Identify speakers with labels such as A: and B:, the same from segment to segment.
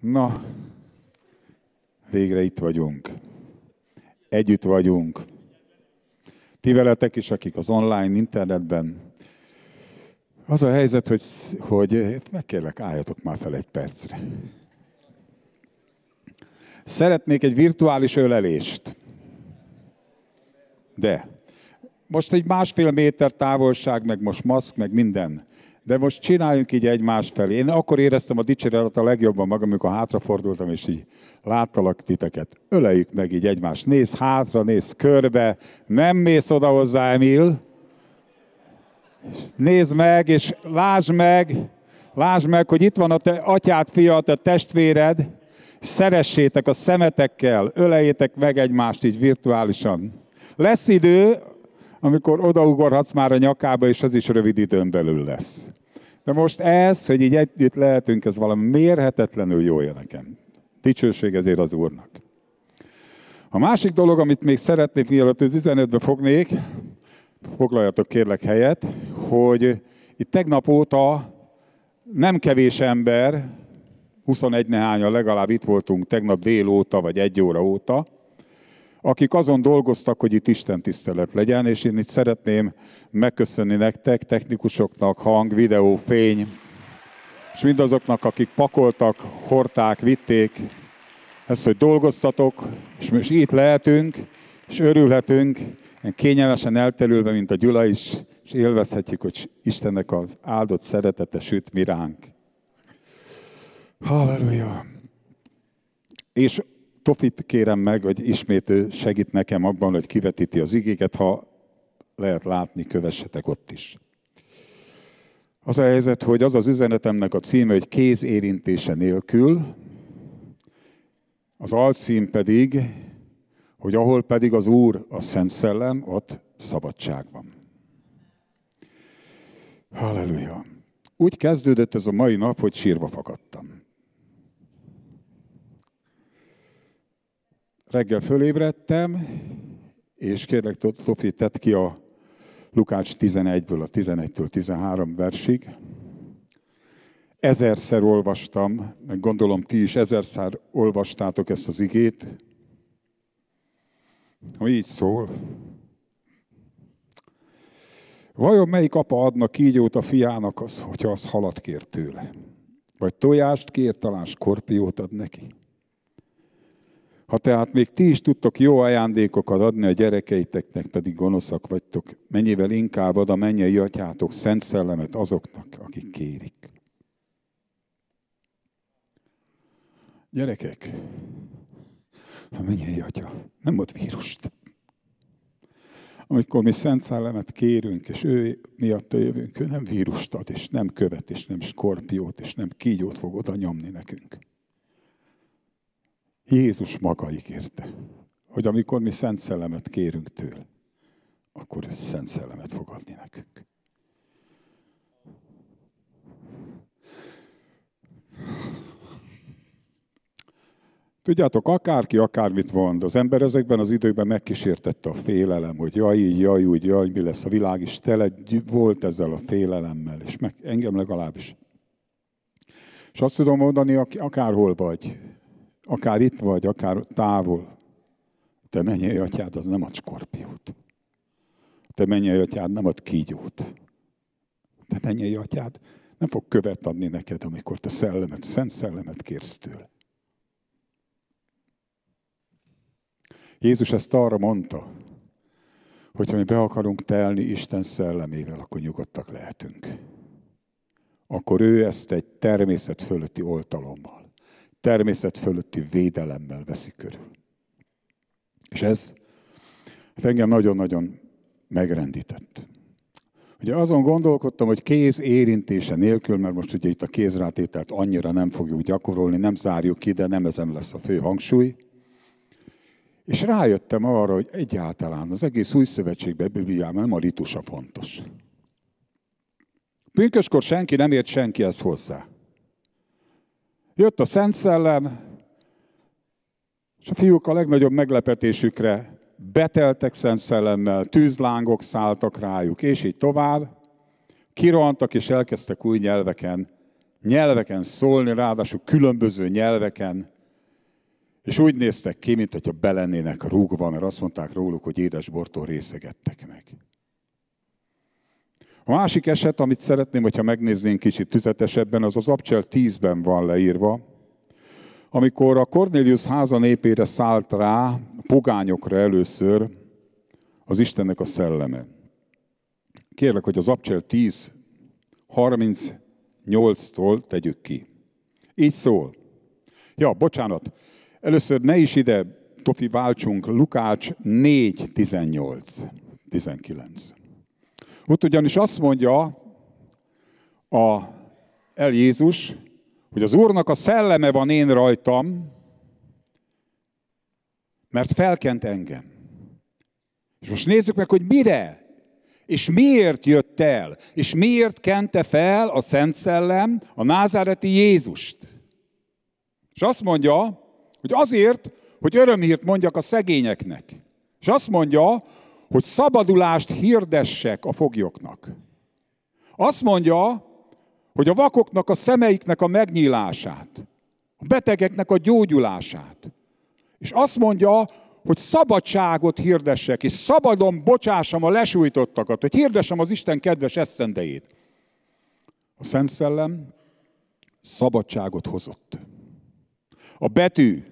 A: Na, végre itt vagyunk. Együtt vagyunk. Ti veletek is, akik az online, internetben. Az a helyzet, hogy, hogy hát megkérlek, álljatok már fel egy percre. Szeretnék egy virtuális ölelést. De most egy másfél méter távolság, meg most maszk, meg minden. De most csináljunk így egymás felé. Én akkor éreztem a dicséret a legjobban magam, amikor hátrafordultam, és így láttalak titeket. Öleljük meg így egymást. Nézz hátra, nézz körbe. Nem mész oda hozzá, Emil. Nézd meg, és lásd meg, lásd meg, hogy itt van a te atyád, fia, a te testvéred, szeressétek a szemetekkel, öleljétek meg egymást így virtuálisan. Lesz idő, amikor odaugorhatsz már a nyakába, és ez is rövid időn belül lesz. De most ez, hogy így együtt lehetünk, ez valami mérhetetlenül jó jön nekem. Dicsőség ezért az Úrnak. A másik dolog, amit még szeretnék, mielőtt az üzenetbe fognék, foglaljatok kérlek helyet, hogy itt tegnap óta nem kevés ember, 21 nehányan legalább itt voltunk tegnap délóta, vagy egy óra óta, akik azon dolgoztak, hogy itt Isten tisztelet legyen, és én itt szeretném megköszönni nektek, technikusoknak, hang, videó, fény, és mindazoknak, akik pakoltak, horták, vitték, ezt, hogy dolgoztatok, és most itt lehetünk, és örülhetünk, kényelmesen elterülve, mint a Gyula is, és élvezhetjük, hogy Istennek az áldott szeretete süt mi ránk. Halleluja! És Tofit kérem meg, hogy ismét ő segít nekem abban, hogy kivetíti az igéket, ha lehet látni, kövessetek ott is. Az a helyzet, hogy az az üzenetemnek a címe, hogy kéz érintése nélkül, az alcím pedig, hogy ahol pedig az Úr a Szent Szellem, ott szabadság van. Halleluja! Úgy kezdődött ez a mai nap, hogy sírva fakadtam. reggel fölébredtem, és kérlek, Tofi, tett ki a Lukács 11-ből, a 11-től 13 versig. Ezerszer olvastam, meg gondolom ti is ezerszer olvastátok ezt az igét, ha így szól. Vajon melyik apa adna kígyót a fiának, az, hogyha az halat kér tőle? Vagy tojást kér, talán skorpiót ad neki? Ha tehát még ti is tudtok jó ajándékokat adni a gyerekeiteknek, pedig gonoszak vagytok, mennyivel inkább ad a mennyei atyátok szent szellemet azoknak, akik kérik. Gyerekek, a mennyei atya nem ad vírust. Amikor mi szent szellemet kérünk, és ő miatt jövünk, ő nem vírust ad, és nem követ, és nem skorpiót, és nem kígyót fog oda nyomni nekünk Jézus maga ígérte, hogy amikor mi szent szellemet kérünk tőle, akkor ő szent szellemet fog adni nekünk. Tudjátok, akárki akármit mond, az ember ezekben az időkben megkísértette a félelem, hogy jaj, így, jaj, úgy, jaj, mi lesz a világ, is tele volt ezzel a félelemmel, és meg, engem legalábbis. És azt tudom mondani, akárhol vagy, akár itt vagy, akár távol, te mennyei atyád az nem ad skorpiót. Te mennyei atyád nem ad kígyót. Te mennyei atyád nem fog követ adni neked, amikor te szellemet, szent szellemet kérsz tőle. Jézus ezt arra mondta, hogyha mi be akarunk telni Isten szellemével, akkor nyugodtak lehetünk. Akkor ő ezt egy természet fölötti oltalommal természet fölötti védelemmel veszik körül. És ez hát engem nagyon-nagyon megrendített. Ugye azon gondolkodtam, hogy kéz érintése nélkül, mert most ugye itt a kézrátételt annyira nem fogjuk gyakorolni, nem zárjuk ki, de nem ezen lesz a fő hangsúly. És rájöttem arra, hogy egyáltalán az egész új szövetségben, Bibliában nem a ritusa fontos. Pünköskor senki nem ért ezt hozzá. Jött a Szent Szellem, és a fiúk a legnagyobb meglepetésükre beteltek Szent Szellemmel, tűzlángok szálltak rájuk, és így tovább. Kirohantak és elkezdtek új nyelveken, nyelveken szólni, ráadásul különböző nyelveken. És úgy néztek ki, mint hogyha belennének rúgva, mert azt mondták róluk, hogy édesbortól részegettek. A másik eset, amit szeretném, hogyha megnéznénk kicsit tüzetesebben, az az Abcsel 10-ben van leírva, amikor a Cornelius háza népére szállt rá, pogányokra először, az Istennek a szelleme. Kérlek, hogy az Abcsel 10, 38-tól tegyük ki. Így szól. Ja, bocsánat, először ne is ide, Tofi, váltsunk, Lukács 4, 18, 19. Ott ugyanis azt mondja a, el Jézus, hogy az Úrnak a szelleme van én rajtam, mert felkent engem. És most nézzük meg, hogy mire, és miért jött el, és miért kente fel a Szent Szellem a názáreti Jézust. És azt mondja, hogy azért, hogy örömhírt mondjak a szegényeknek. És azt mondja, hogy szabadulást hirdessek a foglyoknak. Azt mondja, hogy a vakoknak a szemeiknek a megnyílását, a betegeknek a gyógyulását. És azt mondja, hogy szabadságot hirdessek, és szabadon bocsássam a lesújtottakat, hogy hirdessem az Isten kedves esztendejét. A Szent Szellem szabadságot hozott. A betű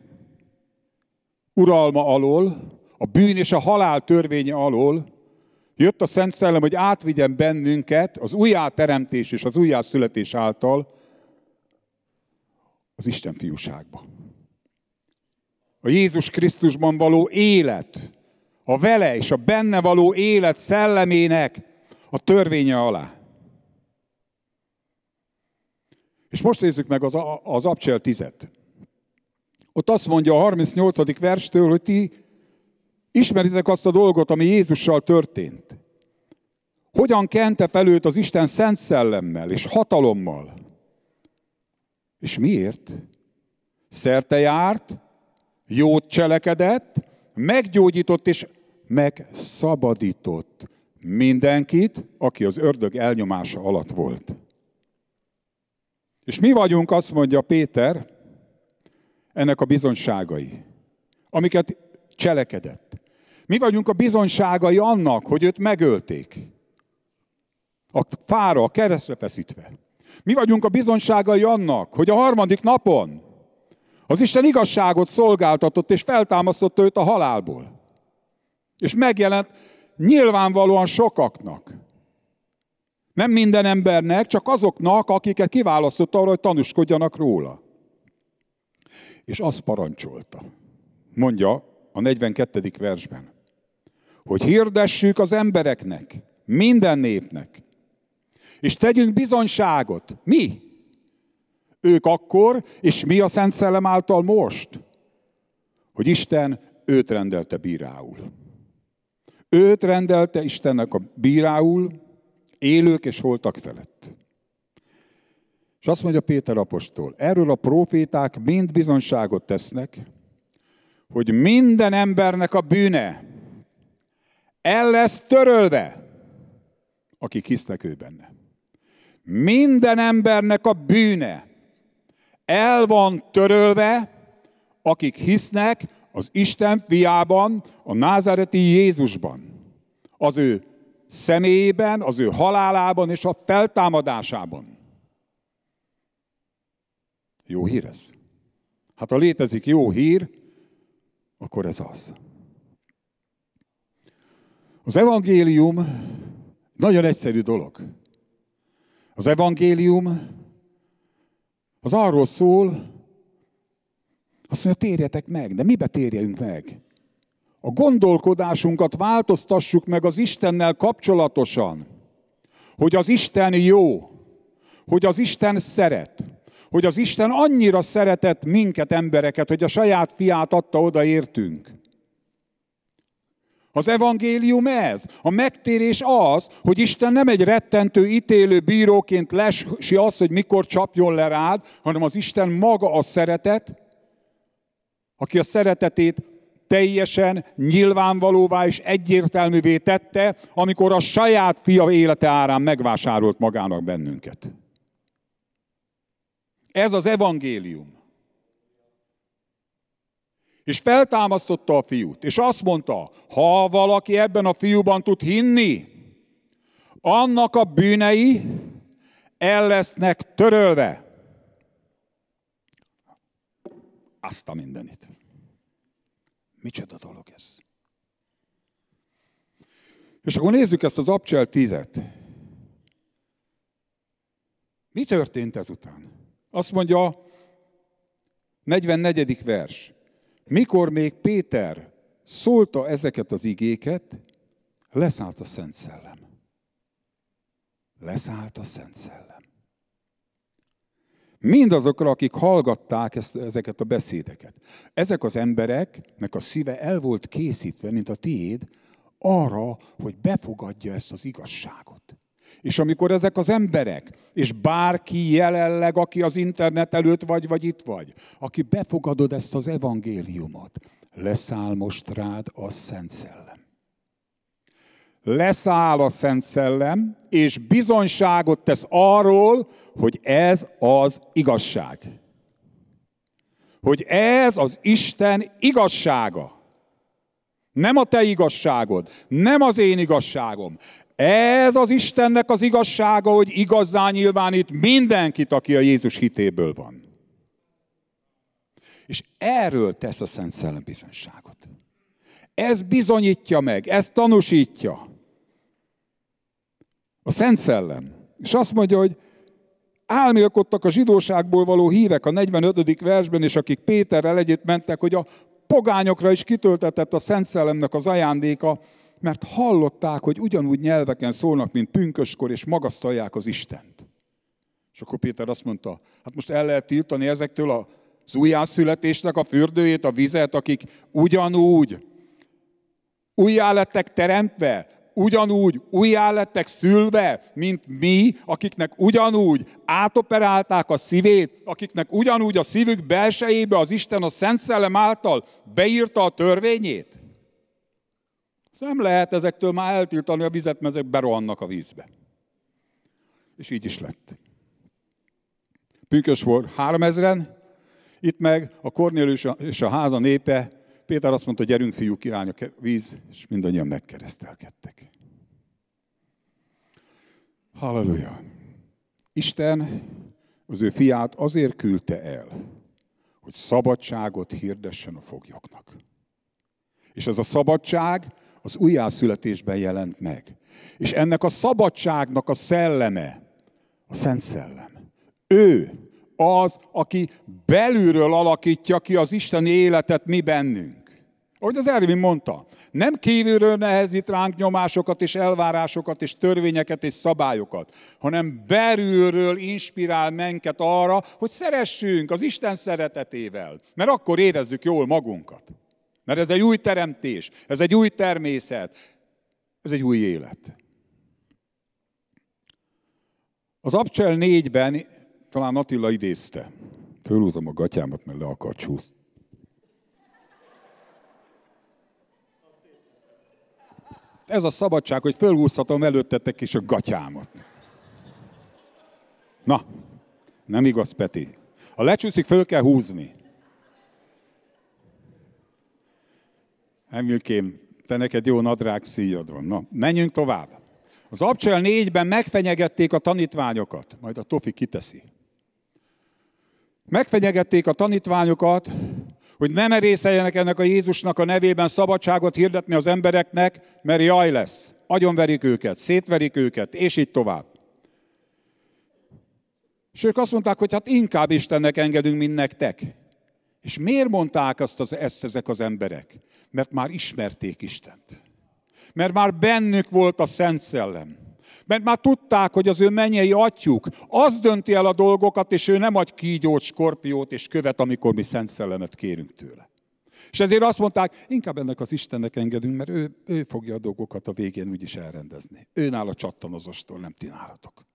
A: uralma alól a bűn és a halál törvénye alól, jött a Szent Szellem, hogy átvigyen bennünket az újjáteremtés és az újjászületés által az Isten fiúságba. A Jézus Krisztusban való élet, a vele és a benne való élet szellemének a törvénye alá. És most nézzük meg az, az Abcsel 10 Ott azt mondja a 38. verstől, hogy ti Ismeritek azt a dolgot, ami Jézussal történt. Hogyan kente fel őt az Isten szent szellemmel és hatalommal? És miért? Szerte járt, jót cselekedett, meggyógyított és megszabadított mindenkit, aki az ördög elnyomása alatt volt. És mi vagyunk, azt mondja Péter, ennek a bizonságai, amiket cselekedett. Mi vagyunk a bizonyságai annak, hogy őt megölték. A fára, a keresztre feszítve. Mi vagyunk a bizonyságai annak, hogy a harmadik napon az Isten igazságot szolgáltatott és feltámasztotta őt a halálból. És megjelent nyilvánvalóan sokaknak. Nem minden embernek, csak azoknak, akiket kiválasztott arra, hogy tanúskodjanak róla. És azt parancsolta. Mondja a 42. versben, hogy hirdessük az embereknek, minden népnek, és tegyünk bizonyságot. Mi? Ők akkor, és mi a Szent Szellem által most? Hogy Isten őt rendelte bírául. Őt rendelte Istennek a bírául, élők és holtak felett. És azt mondja Péter apostol, erről a proféták mind bizonyságot tesznek, hogy minden embernek a bűne el lesz törölve, aki hisznek ő benne. Minden embernek a bűne el van törölve, akik hisznek az Isten fiában, a názáreti Jézusban. Az ő személyében, az ő halálában és a feltámadásában. Jó hír ez? Hát ha létezik jó hír, akkor ez az. Az evangélium nagyon egyszerű dolog. Az evangélium az arról szól, azt mondja, térjetek meg, de mibe térjünk meg? A gondolkodásunkat változtassuk meg az Istennel kapcsolatosan, hogy az Isten jó, hogy az Isten szeret, hogy az Isten annyira szeretett minket, embereket, hogy a saját fiát adta oda értünk. Az evangélium ez. A megtérés az, hogy Isten nem egy rettentő ítélő bíróként lesi azt, hogy mikor csapjon le rád, hanem az Isten maga a szeretet, aki a szeretetét teljesen nyilvánvalóvá és egyértelművé tette, amikor a saját fia élete árán megvásárolt magának bennünket. Ez az evangélium. És feltámasztotta a fiút, és azt mondta, ha valaki ebben a fiúban tud hinni, annak a bűnei el lesznek törölve. Azt a mindenit. Micsoda dolog ez. És akkor nézzük ezt az Abcsel tízet. Mi történt ezután? Azt mondja, 44. vers. Mikor még Péter szólta ezeket az igéket, leszállt a Szent Szellem. Leszállt a Szent Szellem. Mindazokra, akik hallgatták ezt, ezeket a beszédeket. Ezek az embereknek a szíve el volt készítve, mint a tiéd, arra, hogy befogadja ezt az igazságot. És amikor ezek az emberek, és bárki jelenleg, aki az internet előtt vagy, vagy itt vagy, aki befogadod ezt az evangéliumot, leszáll most rád a Szent Szellem. Leszáll a Szent Szellem, és bizonyságot tesz arról, hogy ez az igazság. Hogy ez az Isten igazsága. Nem a te igazságod, nem az én igazságom. Ez az Istennek az igazsága, hogy igazán nyilvánít mindenkit, aki a Jézus hitéből van. És erről tesz a Szent Szellem bizonyságot. Ez bizonyítja meg, ez tanúsítja. A Szent Szellem. És azt mondja, hogy álmélkodtak a zsidóságból való hívek a 45. versben, és akik Péterrel együtt mentek, hogy a pogányokra is kitöltetett a Szent Szellemnek az ajándéka, mert hallották, hogy ugyanúgy nyelveken szólnak, mint pünköskor, és magasztalják az Istent. És akkor Péter azt mondta, hát most el lehet tiltani ezektől az újjászületésnek a fürdőjét, a vizet, akik ugyanúgy újjá lettek teremtve, ugyanúgy újjá lettek szülve, mint mi, akiknek ugyanúgy átoperálták a szívét, akiknek ugyanúgy a szívük belsejébe az Isten a Szent Szellem által beírta a törvényét. Szóval nem lehet ezektől már eltiltani a vizet, mert ezek berohannak a vízbe. És így is lett. Pünkös volt 3000-en, itt meg a Kornélius és a háza népe, Péter azt mondta, gyerünk fiúk, irány a víz, és mindannyian megkeresztelkedtek. Halleluja! Isten az ő fiát azért küldte el, hogy szabadságot hirdessen a foglyoknak. És ez a szabadság az újjászületésben jelent meg. És ennek a szabadságnak a szelleme, a Szent Szellem. Ő az, aki belülről alakítja ki az Isteni életet mi bennünk. Ahogy az Ervin mondta, nem kívülről nehezít ránk nyomásokat és elvárásokat és törvényeket és szabályokat, hanem belülről inspirál minket arra, hogy szeressünk az Isten szeretetével, mert akkor érezzük jól magunkat. Mert ez egy új teremtés, ez egy új természet, ez egy új élet. Az Abcsel 4-ben, talán Attila idézte, fölhúzom a gatyámat, mert le akar csúszni. Ez a szabadság, hogy fölhúzhatom előttetek is a gatyámat. Na, nem igaz, Peti. Ha lecsúszik, föl kell húzni. Emilkém, te neked jó nadrág szíjad van. Na, menjünk tovább. Az Abcsel 4-ben megfenyegették a tanítványokat, majd a Tofi kiteszi. Megfenyegették a tanítványokat, hogy nem erészeljenek ennek a Jézusnak a nevében szabadságot hirdetni az embereknek, mert jaj lesz. Agyonverik őket, szétverik őket, és így tovább. És ők azt mondták, hogy hát inkább Istennek engedünk, mint nektek. És miért mondták azt, az, ezt ezek az emberek? Mert már ismerték Istent. Mert már bennük volt a Szent Szellem. Mert már tudták, hogy az ő menyei atyuk az dönti el a dolgokat, és ő nem ad kígyót, skorpiót és követ, amikor mi Szent Szellemet kérünk tőle. És ezért azt mondták, inkább ennek az Istennek engedünk, mert ő, ő fogja a dolgokat a végén úgyis elrendezni. Ő nála csattan az ostól, nem ti nálatok.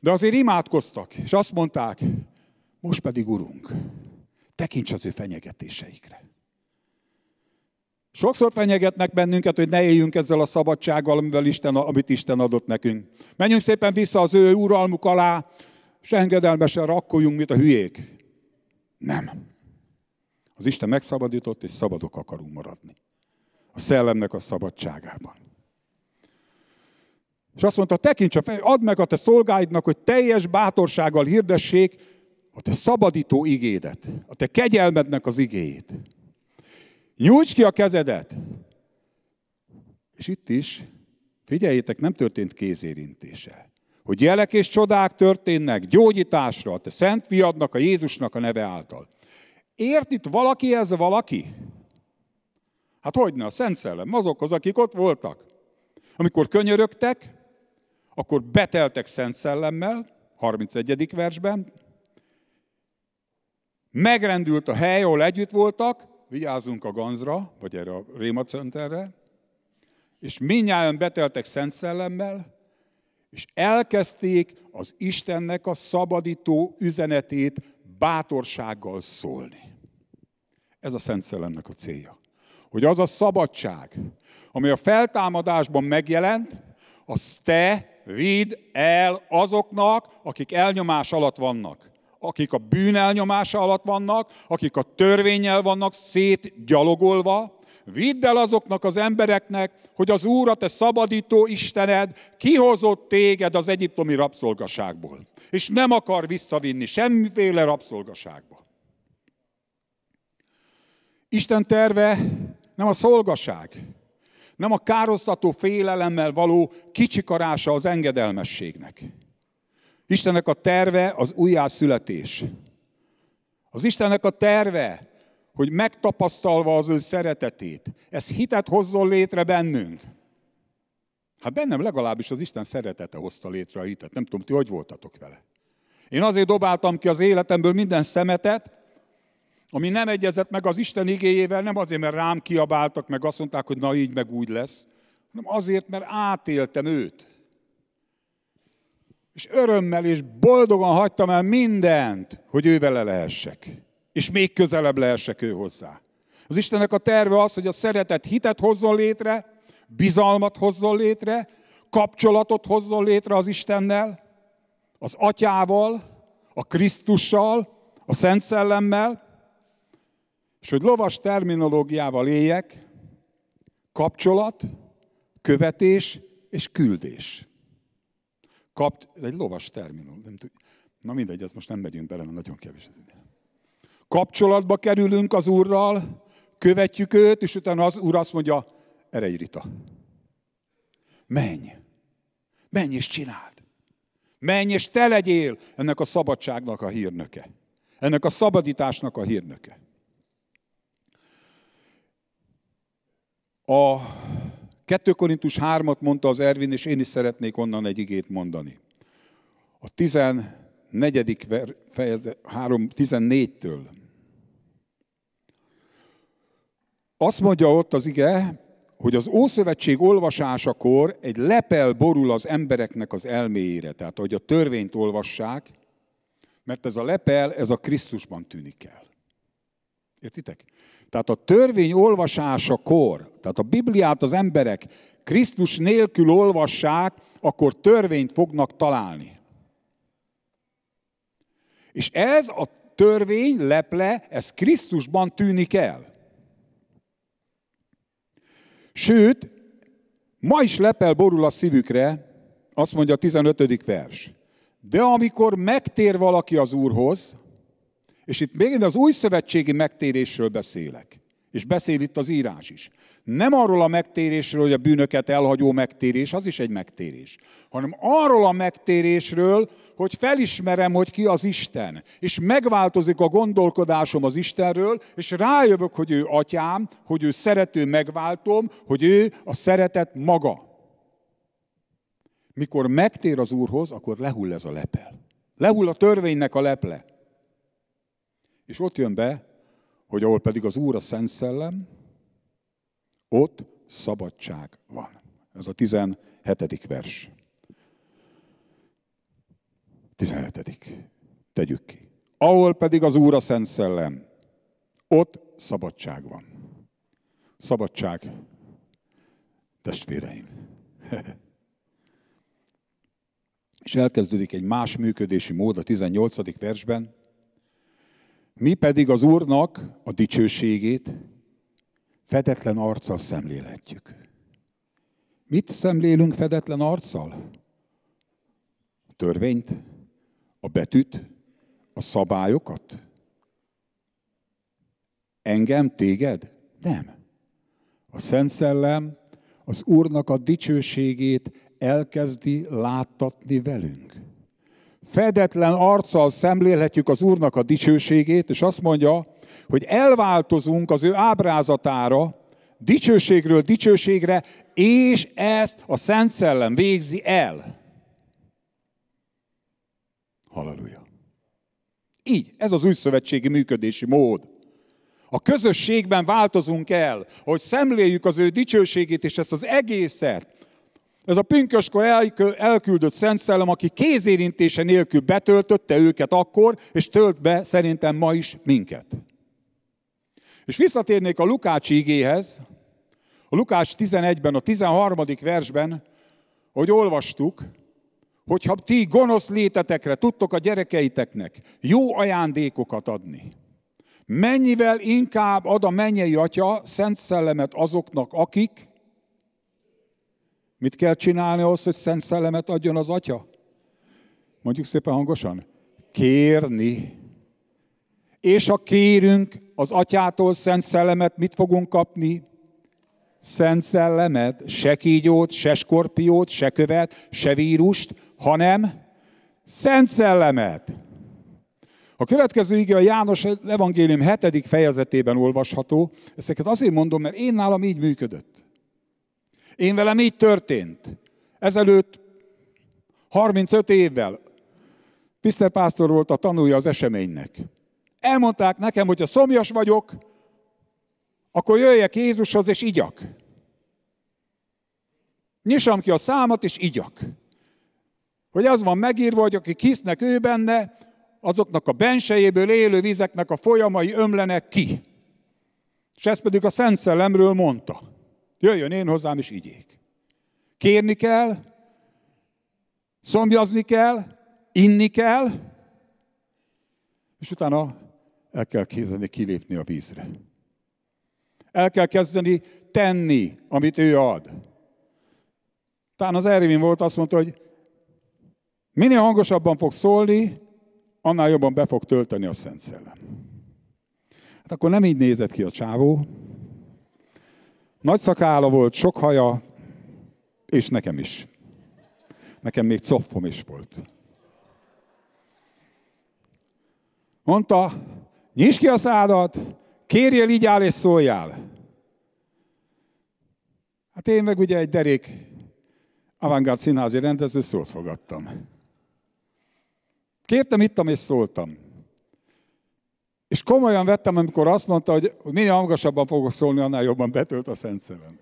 A: De azért imádkoztak, és azt mondták, most pedig, Urunk, tekints az ő fenyegetéseikre. Sokszor fenyegetnek bennünket, hogy ne éljünk ezzel a szabadsággal, amivel Isten, amit Isten adott nekünk. Menjünk szépen vissza az ő uralmuk alá, és engedelmesen rakkoljunk, mint a hülyék. Nem. Az Isten megszabadított, és szabadok akarunk maradni. A szellemnek a szabadságában. És azt mondta, tekints, add meg a te szolgáidnak, hogy teljes bátorsággal hirdessék, a te szabadító igédet, a te kegyelmednek az igéjét. Nyújts ki a kezedet! És itt is, figyeljétek, nem történt kézérintése. Hogy jelek és csodák történnek gyógyításra, a te szent fiadnak, a Jézusnak a neve által. Ért itt valaki ez valaki? Hát hogyne, a Szent Szellem, azokhoz, akik ott voltak. Amikor könyörögtek, akkor beteltek Szent Szellemmel, 31. versben, Megrendült a hely, ahol együtt voltak, vigyázzunk a ganzra, vagy erre a Réma Centerre, és minnyáján beteltek Szent Szellemmel, és elkezdték az Istennek a szabadító üzenetét bátorsággal szólni. Ez a Szent Szellemnek a célja. Hogy az a szabadság, ami a feltámadásban megjelent, az te vidd el azoknak, akik elnyomás alatt vannak akik a bűn elnyomása alatt vannak, akik a törvényel vannak szétgyalogolva, Vidd el azoknak az embereknek, hogy az Úr, a te szabadító Istened kihozott téged az egyiptomi rabszolgaságból. És nem akar visszavinni semmiféle rabszolgaságba. Isten terve nem a szolgaság, nem a károsztató félelemmel való kicsikarása az engedelmességnek. Istennek a terve az újjászületés. Az Istennek a terve, hogy megtapasztalva az ő szeretetét, ez hitet hozzon létre bennünk. Hát bennem legalábbis az Isten szeretete hozta létre a hitet. Nem tudom, ti hogy voltatok vele. Én azért dobáltam ki az életemből minden szemetet, ami nem egyezett meg az Isten igéjével, nem azért, mert rám kiabáltak, meg azt mondták, hogy na így, meg úgy lesz, hanem azért, mert átéltem őt. És örömmel és boldogan hagytam el mindent, hogy ő vele lehessek. És még közelebb lehessek ő hozzá. Az Istennek a terve az, hogy a szeretet hitet hozzon létre, bizalmat hozzon létre, kapcsolatot hozzon létre az Istennel, az Atyával, a Krisztussal, a Szent Szellemmel, és hogy lovas terminológiával éljek, kapcsolat, követés és küldés. Kap egy lovas terminum, nem tud, na mindegy, az most nem megyünk bele, mert nagyon kevés az ide. Kapcsolatba kerülünk az Úrral, követjük őt, és utána az Úr azt mondja, erre Rita, menj, menj és csináld. Menj és te legyél ennek a szabadságnak a hírnöke. Ennek a szabadításnak a hírnöke. A 2 Korintus 3-at mondta az Ervin, és én is szeretnék onnan egy igét mondani. A 14. fejezet, 14-től. Azt mondja ott az ige, hogy az Ószövetség olvasásakor egy lepel borul az embereknek az elméjére, tehát hogy a törvényt olvassák, mert ez a lepel, ez a Krisztusban tűnik el. Értitek? Tehát a törvény kor, tehát a Bibliát az emberek Krisztus nélkül olvassák, akkor törvényt fognak találni. És ez a törvény, leple, ez Krisztusban tűnik el. Sőt, ma is lepel borul a szívükre, azt mondja a 15. vers. De amikor megtér valaki az Úrhoz, és itt még az új szövetségi megtérésről beszélek. És beszél itt az írás is. Nem arról a megtérésről, hogy a bűnöket elhagyó megtérés, az is egy megtérés, hanem arról a megtérésről, hogy felismerem, hogy ki az Isten, és megváltozik a gondolkodásom az Istenről, és rájövök, hogy ő atyám, hogy ő szerető megváltom, hogy ő a szeretet maga. Mikor megtér az Úrhoz, akkor lehull ez a lepel. Lehull a törvénynek a leple. És ott jön be, hogy ahol pedig az Úr a Szent Szellem, ott szabadság van. Ez a 17. vers. 17. Tegyük ki. Ahol pedig az Úr a Szent Szellem, ott szabadság van. Szabadság, testvéreim. És elkezdődik egy más működési mód a 18. versben, mi pedig az Úrnak a dicsőségét fedetlen arccal szemléletjük. Mit szemlélünk fedetlen arccal? A törvényt, a betűt, a szabályokat? Engem, téged? Nem. A Szent Szellem az Úrnak a dicsőségét elkezdi láttatni velünk fedetlen arccal szemlélhetjük az Úrnak a dicsőségét, és azt mondja, hogy elváltozunk az ő ábrázatára, dicsőségről dicsőségre, és ezt a Szent Szellem végzi el. Halleluja. Így, ez az új szövetségi működési mód. A közösségben változunk el, hogy szemléljük az ő dicsőségét és ezt az egészet, ez a pünköskor elküldött Szent Szellem, aki kézérintése nélkül betöltötte őket akkor, és tölt be szerintem ma is minket. És visszatérnék a Lukács ígéhez, a Lukács 11-ben, a 13. versben, hogy olvastuk, hogyha ti gonosz létetekre tudtok a gyerekeiteknek jó ajándékokat adni, mennyivel inkább ad a mennyei atya szent szellemet azoknak, akik Mit kell csinálni ahhoz, hogy szent szellemet adjon az atya? Mondjuk szépen hangosan. Kérni. És ha kérünk az atyától szent szellemet, mit fogunk kapni? Szent szellemet, se kígyót, se skorpiót, se követ, se vírust, hanem szent szellemet. A következő ige a János Evangélium 7. fejezetében olvasható. Ezeket azért mondom, mert én nálam így működött. Én velem így történt. Ezelőtt 35 évvel Piszter Pásztor volt a tanulja az eseménynek. Elmondták nekem, hogy ha szomjas vagyok, akkor jöjjek Jézushoz és igyak. Nyissam ki a számat és igyak. Hogy az van megírva, hogy akik hisznek ő benne, azoknak a bensejéből élő vizeknek a folyamai ömlenek ki. És ezt pedig a Szent Szellemről mondta. Jöjjön én hozzám és igyék. Kérni kell, szomjazni kell, inni kell, és utána el kell kezdeni kilépni a vízre. El kell kezdeni tenni, amit ő ad. Talán az Ervin volt, azt mondta, hogy minél hangosabban fog szólni, annál jobban be fog tölteni a Szent Szellem. Hát akkor nem így nézett ki a csávó, nagy szakála volt, sok haja, és nekem is. Nekem még coffom is volt. Mondta, nyisd ki a szádat, kérjél, így áll és szóljál. Hát én meg ugye egy derék avantgárd színházi rendező szót fogadtam. Kértem, ittam és szóltam. És komolyan vettem, amikor azt mondta, hogy minél hangosabban fogok szólni, annál jobban betölt a Szent Szellem.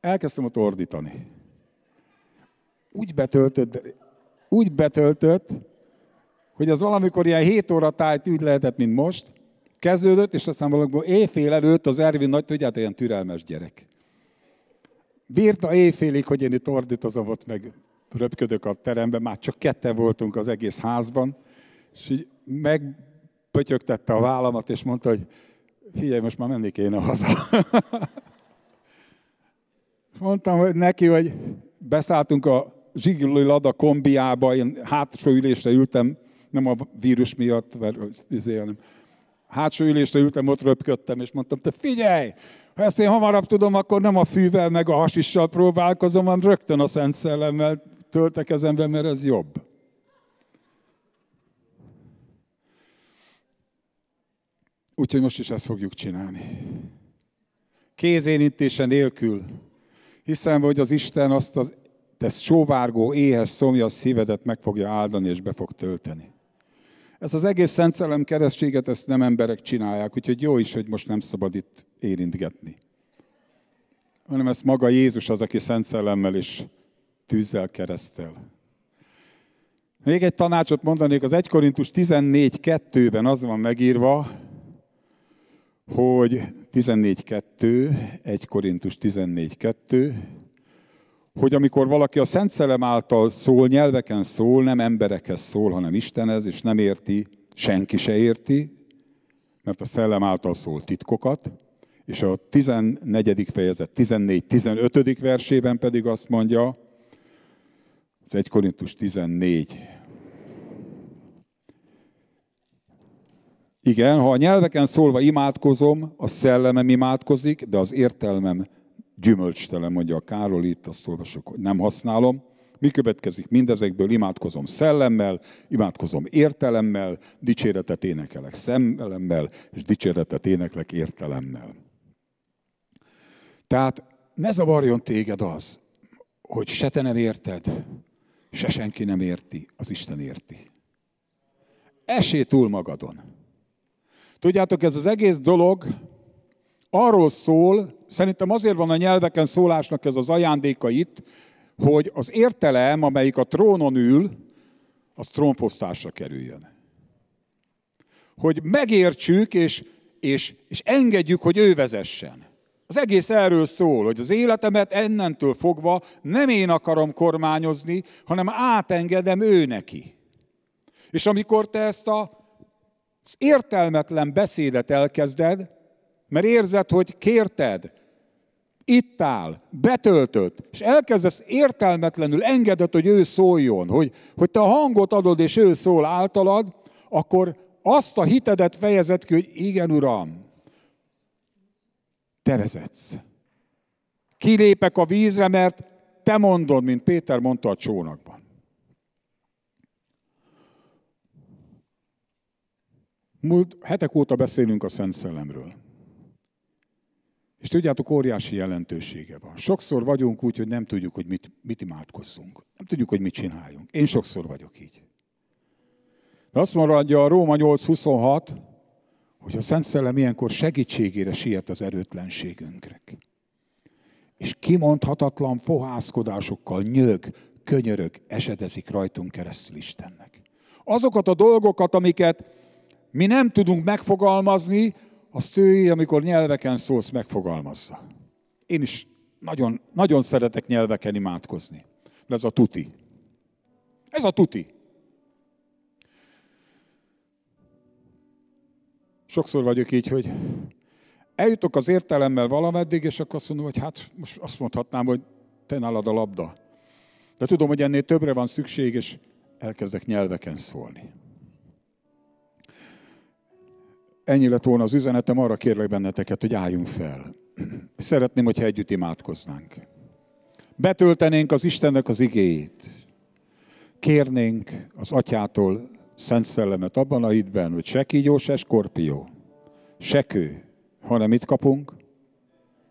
A: Elkezdtem ott ordítani. Úgy betöltött, úgy betöltött, hogy az valamikor ilyen 7 óra tájt úgy lehetett, mint most, kezdődött, és aztán valamikor éjfél előtt az Ervin nagy, tudjátok, ilyen türelmes gyerek. Bírta éjfélig, hogy én itt ordítozom ott, meg röpködök a teremben, már csak kette voltunk az egész házban, és így meg pötyögtette a vállamat, és mondta, hogy figyelj, most már menni kéne haza. Mondtam hogy neki, hogy beszálltunk a zsiguli lada kombiába, én hátsó ülésre ültem, nem a vírus miatt, mert, izé, hanem hátsó ülésre ültem, ott röpködtem, és mondtam, te figyelj, ha ezt én hamarabb tudom, akkor nem a fűvel meg a hasissal próbálkozom, hanem rögtön a Szent Szellemmel töltek be, mert ez jobb. Úgyhogy most is ezt fogjuk csinálni. Kézénítése nélkül. hiszen hogy az Isten azt az tesz sóvárgó, éhes, szomjas szívedet meg fogja áldani és be fog tölteni. Ez az egész Szent Szellem keresztséget, ezt nem emberek csinálják, úgyhogy jó is, hogy most nem szabad itt érintgetni. Hanem ezt maga Jézus az, aki Szent Szellemmel és tűzzel keresztel. Még egy tanácsot mondanék, az 1 Korintus 14.2-ben az van megírva, hogy 14.2, 1 Korintus 14.2, hogy amikor valaki a Szent Szelem által szól, nyelveken szól, nem emberekhez szól, hanem Istenhez, és nem érti, senki se érti, mert a Szellem által szól titkokat, és a 14. fejezet 14-15. versében pedig azt mondja, az 1 Korintus 14, Igen, ha a nyelveken szólva imádkozom, a szellemem imádkozik, de az értelmem gyümölcstelen, mondja a Károl, itt azt olvasok, hogy nem használom. Mi következik mindezekből? Imádkozom szellemmel, imádkozom értelemmel, dicséretet énekelek szellemmel, és dicséretet éneklek értelemmel. Tehát ne zavarjon téged az, hogy se te nem érted, se senki nem érti, az Isten érti. Esély túl magadon. Tudjátok, ez az egész dolog arról szól, szerintem azért van a nyelveken szólásnak ez az ajándéka itt, hogy az értelem, amelyik a trónon ül, az trónfosztásra kerüljön. Hogy megértsük, és, és, és engedjük, hogy ő vezessen. Az egész erről szól, hogy az életemet ennentől fogva nem én akarom kormányozni, hanem átengedem ő neki. És amikor te ezt a értelmetlen beszédet elkezded, mert érzed, hogy kérted, itt áll, betöltött, és elkezdesz értelmetlenül engedett, hogy ő szóljon, hogy, hogy te a hangot adod, és ő szól általad, akkor azt a hitedet fejezed ki, hogy igen, Uram, te vezetsz. Kilépek a vízre, mert te mondod, mint Péter mondta a csónakban. Múlt hetek óta beszélünk a Szent Szellemről. És tudjátok, óriási jelentősége van. Sokszor vagyunk úgy, hogy nem tudjuk, hogy mit, mit imádkozzunk. Nem tudjuk, hogy mit csináljunk. Én sokszor vagyok így. De azt maradja a Róma 8.26, hogy a Szent Szellem ilyenkor segítségére siet az erőtlenségünkre. És kimondhatatlan fohászkodásokkal nyög, könyörög, esedezik rajtunk keresztül Istennek. Azokat a dolgokat, amiket mi nem tudunk megfogalmazni, azt ő, amikor nyelveken szólsz, megfogalmazza. Én is nagyon, nagyon szeretek nyelveken imádkozni. De ez a tuti. Ez a tuti. Sokszor vagyok így, hogy eljutok az értelemmel valameddig, és akkor azt mondom, hogy hát most azt mondhatnám, hogy te nálad a labda. De tudom, hogy ennél többre van szükség, és elkezdek nyelveken szólni. Ennyi lett volna az üzenetem, arra kérlek benneteket, hogy álljunk fel. Szeretném, hogyha együtt imádkoznánk. Betöltenénk az Istennek az igéjét. Kérnénk az Atyától Szent Szellemet abban a hitben, hogy se kígyó, se skorpió, se kő, hanem mit kapunk?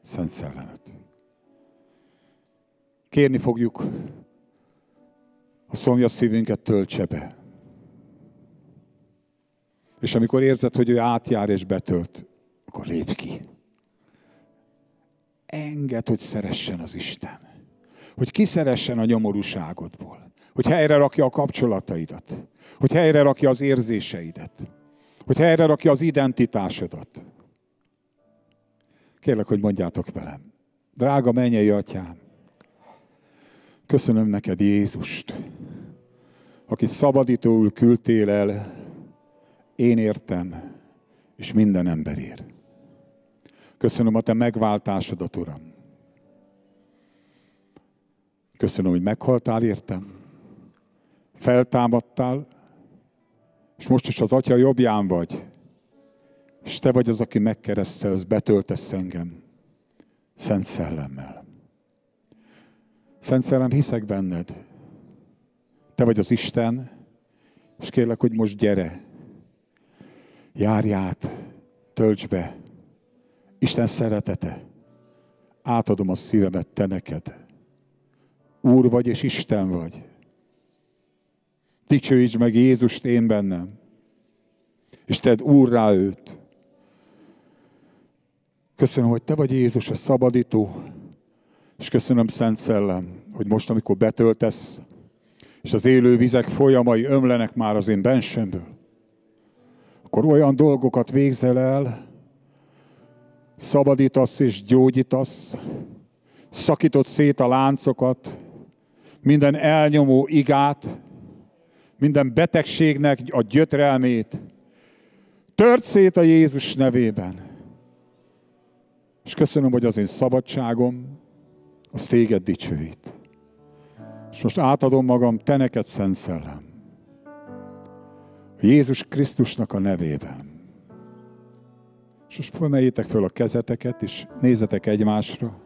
A: Szent Szellemet. Kérni fogjuk, a szomjas szívünket töltse be. És amikor érzed, hogy ő átjár és betölt, akkor lépj ki. Enged, hogy szeressen az Isten. Hogy kiszeressen a nyomorúságodból. Hogy helyre rakja a kapcsolataidat. Hogy helyre rakja az érzéseidet. Hogy helyre rakja az identitásodat. Kérlek, hogy mondjátok velem. Drága mennyei atyám, köszönöm neked Jézust, akit szabadítóul küldtél el én értem, és minden ember ér. Köszönöm a te megváltásodat, Uram. Köszönöm, hogy meghaltál, értem. Feltámadtál, és most is az Atya jobbján vagy. És te vagy az, aki megkeresztelsz, betöltesz engem. Szent Szellemmel. Szent Szellem, hiszek benned. Te vagy az Isten, és kérlek, hogy most gyere, járj át, be. Isten szeretete, átadom a szívemet te neked. Úr vagy és Isten vagy. Dicsőíts meg Jézust én bennem. És tedd úrrá őt. Köszönöm, hogy te vagy Jézus, a szabadító, és köszönöm, Szent Szellem, hogy most, amikor betöltesz, és az élő vizek folyamai ömlenek már az én bensőmből, akkor olyan dolgokat végzel el, szabadítasz és gyógyítasz, szakítod szét a láncokat, minden elnyomó igát, minden betegségnek a gyötrelmét. Tört szét a Jézus nevében. És köszönöm, hogy az én szabadságom, az téged dicsőít. És most átadom magam te neked, Szent Szellem. Jézus Krisztusnak a nevében. És most fölmeljétek föl a kezeteket, és nézzetek egymásra,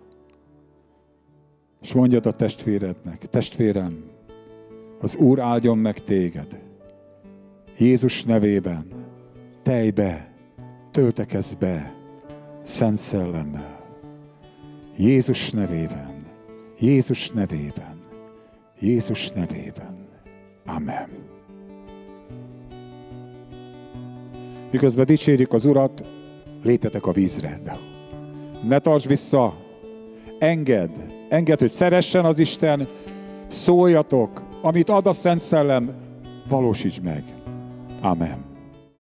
A: és mondjad a testvérednek, testvérem, az Úr áldjon meg téged. Jézus nevében, be, töltekezz be, szent szellemmel. Jézus nevében, Jézus nevében, Jézus nevében. Amen. Miközben dicsérjük az Urat, lépjetek a vízre. Ne tarts vissza, engedd, engedd, hogy szeressen az Isten, szóljatok, amit ad a Szent Szellem, valósíts meg. Amen.